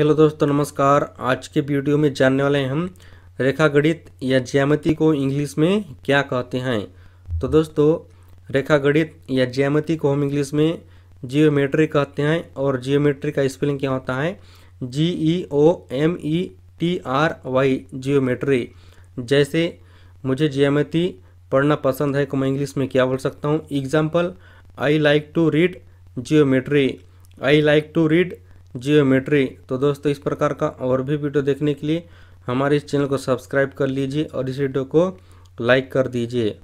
hello दोस्तों नमस्कार आज के वीडियो में जानने वाले हैं हम रेखा गणित या ज्यामिति को इंग्लिश में क्या कहते हैं तो दोस्तों रेखा गणित या ज्यामिति को हम इंग्लिश में जियोमेट्री कहते हैं और जियोमेट्री का स्पेलिंग क्या होता है G E O M E T R Y geometry जैसे मुझे ज्यामिति पढ़ना पसंद है तो मैं इंग्लिश में क्या बोल सकता हूँ example I like to read geometry I like to read geometry तो दोस्तों इस प्रकार का और भी वीडियो देखने के लिए हमारे इस चैनल को सब्सक्राइब कर लीजिए और इस वीडियो को लाइक कर दीजिए